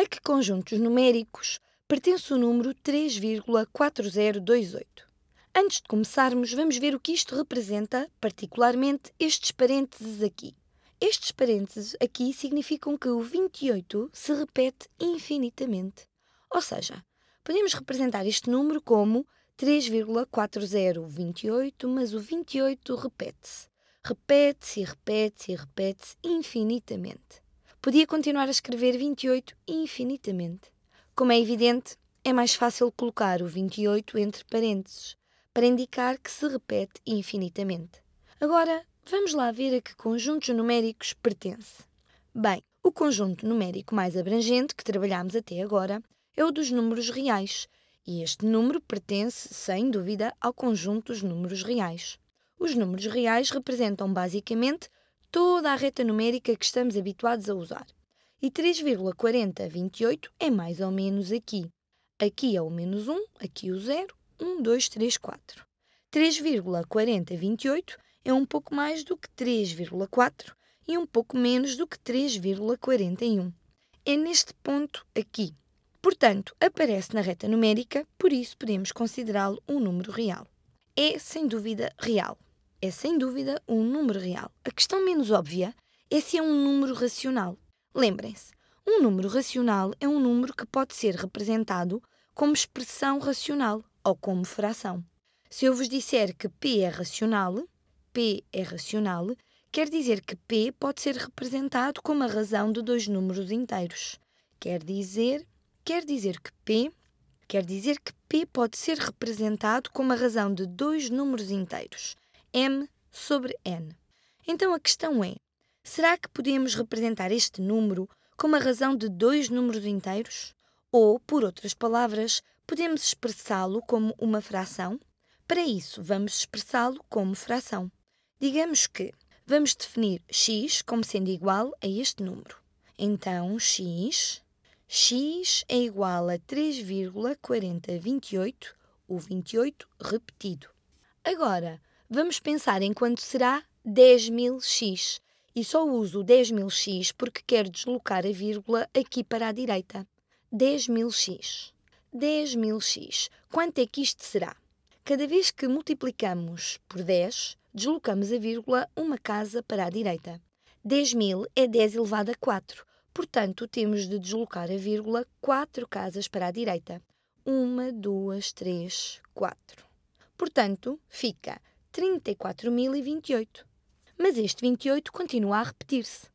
a que conjuntos numéricos pertence o número 3,4028. Antes de começarmos, vamos ver o que isto representa, particularmente estes parênteses aqui. Estes parênteses aqui significam que o 28 se repete infinitamente. Ou seja, podemos representar este número como 3,4028, mas o 28 repete-se. Repete-se e repete-se e repete-se infinitamente. Podia continuar a escrever 28 infinitamente. Como é evidente, é mais fácil colocar o 28 entre parênteses, para indicar que se repete infinitamente. Agora, vamos lá ver a que conjuntos numéricos pertence. Bem, o conjunto numérico mais abrangente que trabalhámos até agora é o dos números reais, e este número pertence, sem dúvida, ao conjunto dos números reais. Os números reais representam basicamente toda a reta numérica que estamos habituados a usar. E 3,4028 é mais ou menos aqui. Aqui é o menos 1, aqui o 0, 1, 2, 3, 4. 3,4028 é um pouco mais do que 3,4 e um pouco menos do que 3,41. É neste ponto aqui. Portanto, aparece na reta numérica, por isso podemos considerá-lo um número real. É, sem dúvida, real é sem dúvida um número real. A questão menos óbvia é se é um número racional. Lembrem-se, um número racional é um número que pode ser representado como expressão racional ou como fração. Se eu vos disser que P é racional, P é racional, quer dizer que P pode ser representado como a razão de dois números inteiros. Quer dizer, quer dizer que P quer dizer que P pode ser representado como a razão de dois números inteiros m sobre n. Então a questão é: será que podemos representar este número como a razão de dois números inteiros? Ou, por outras palavras, podemos expressá-lo como uma fração? Para isso, vamos expressá-lo como fração. Digamos que vamos definir x como sendo igual a este número. Então, x, x é igual a 3,4028, o 28 repetido. Agora, vamos pensar em quanto será 10.000x. E só uso 10.000x porque quero deslocar a vírgula aqui para a direita. 10.000x. 10.000x. Quanto é que isto será? Cada vez que multiplicamos por 10, deslocamos a vírgula uma casa para a direita. 10.000 é 10 elevado a 4, portanto, temos de deslocar a vírgula 4 casas para a direita. 1, 2, 3, 4. Portanto, fica 34.028. Mas este 28 continua a repetir-se.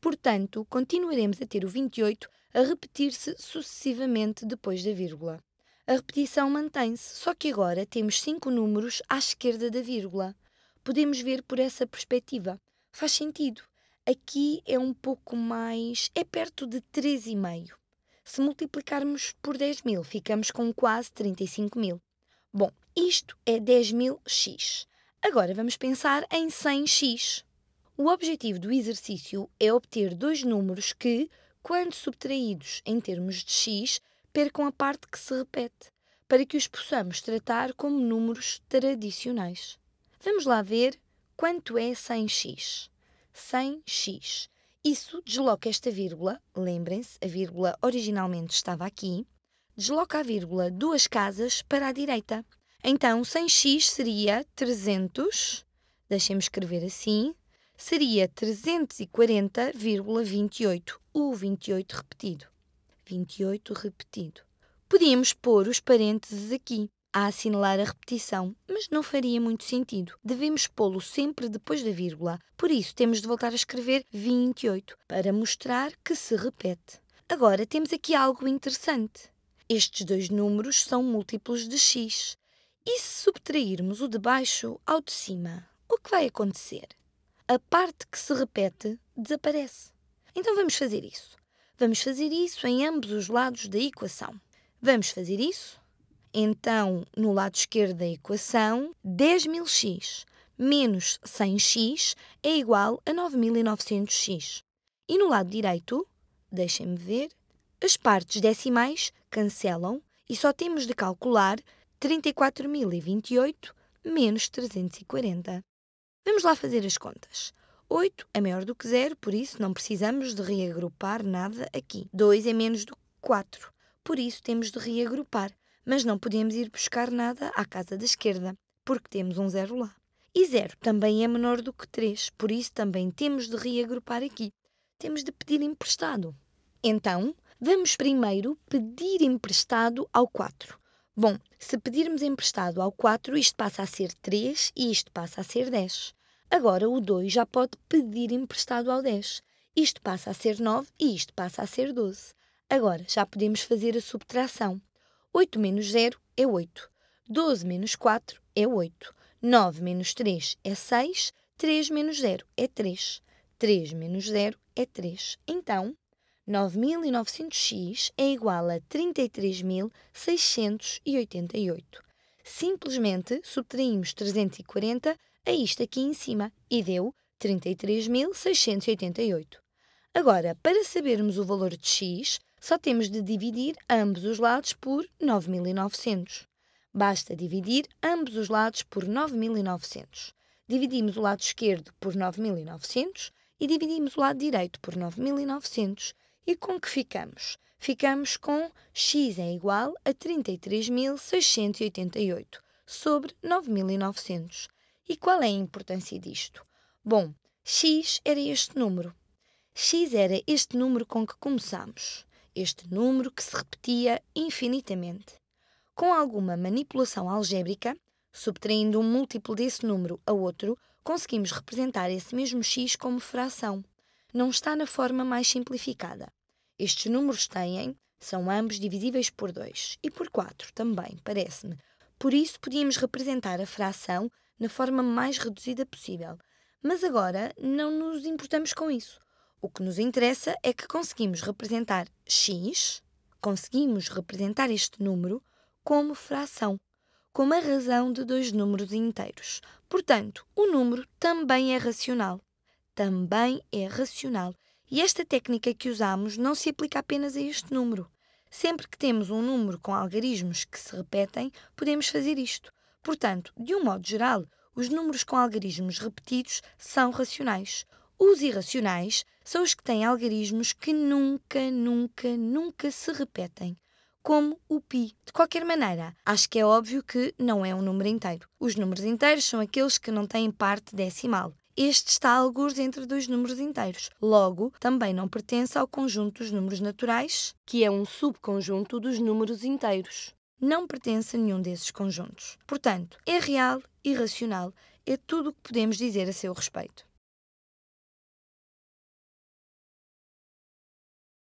Portanto, continuaremos a ter o 28 a repetir-se sucessivamente depois da vírgula. A repetição mantém-se, só que agora temos cinco números à esquerda da vírgula. Podemos ver por essa perspectiva. Faz sentido. Aqui é um pouco mais. é perto de 3,5. Se multiplicarmos por 10 mil, ficamos com quase 35 mil. Bom, isto é 10 mil x. Agora vamos pensar em 100x. O objetivo do exercício é obter dois números que, quando subtraídos em termos de x, percam a parte que se repete, para que os possamos tratar como números tradicionais. Vamos lá ver quanto é 100x. 100x. Isso desloca esta vírgula, lembrem-se, a vírgula originalmente estava aqui, desloca a vírgula duas casas para a direita. Então, 100x seria 300, deixem-me escrever assim, seria 340,28, o 28 repetido. 28 repetido. Podíamos pôr os parênteses aqui, a assinalar a repetição, mas não faria muito sentido. Devemos pô-lo sempre depois da vírgula, por isso temos de voltar a escrever 28, para mostrar que se repete. Agora temos aqui algo interessante. Estes dois números são múltiplos de x. E se subtrairmos o de baixo ao de cima, o que vai acontecer? A parte que se repete desaparece. Então vamos fazer isso. Vamos fazer isso em ambos os lados da equação. Vamos fazer isso? Então, no lado esquerdo da equação, 10.000x menos 100x é igual a 9.900x. E no lado direito, deixem-me ver, as partes decimais cancelam e só temos de calcular 34.028 menos 340. Vamos lá fazer as contas. 8 é maior do que 0, por isso não precisamos de reagrupar nada aqui. 2 é menos do que 4, por isso temos de reagrupar, mas não podemos ir buscar nada à casa da esquerda, porque temos um zero lá. E 0 também é menor do que 3, por isso também temos de reagrupar aqui. Temos de pedir emprestado. Então, vamos primeiro pedir emprestado ao 4. Bom, se pedirmos emprestado ao 4, isto passa a ser 3 e isto passa a ser 10. Agora o 2 já pode pedir emprestado ao 10. Isto passa a ser 9 e isto passa a ser 12. Agora já podemos fazer a subtração. 8 menos 0 é 8. 12 menos 4 é 8. 9 menos 3 é 6. 3 menos 0 é 3. 3 menos 0 é 3. Então, 9.900x é igual a 33.688. Simplesmente subtraímos 340 a isto aqui em cima e deu 33.688. Agora, para sabermos o valor de x, só temos de dividir ambos os lados por 9.900. Basta dividir ambos os lados por 9.900. Dividimos o lado esquerdo por 9.900 e dividimos o lado direito por 9.900 e com que ficamos? Ficamos com x é igual a 33.688 sobre 9.900. E qual é a importância disto? Bom, x era este número. x era este número com que começamos. Este número que se repetia infinitamente. Com alguma manipulação algébrica, subtraindo um múltiplo desse número a outro, conseguimos representar esse mesmo x como fração não está na forma mais simplificada. Estes números têm, são ambos divisíveis por 2 e por 4 também, parece-me. Por isso podíamos representar a fração na forma mais reduzida possível. Mas agora não nos importamos com isso. O que nos interessa é que conseguimos representar x, conseguimos representar este número como fração, como a razão de dois números inteiros. Portanto, o número também é racional também é racional. E esta técnica que usamos não se aplica apenas a este número. Sempre que temos um número com algarismos que se repetem, podemos fazer isto. Portanto, de um modo geral, os números com algarismos repetidos são racionais. Os irracionais são os que têm algarismos que nunca, nunca, nunca se repetem, como o pi. De qualquer maneira, acho que é óbvio que não é um número inteiro. Os números inteiros são aqueles que não têm parte decimal este está alguns entre dois números inteiros. Logo, também não pertence ao conjunto dos números naturais, que é um subconjunto dos números inteiros. Não pertence a nenhum desses conjuntos. Portanto, é real e racional. É tudo o que podemos dizer a seu respeito.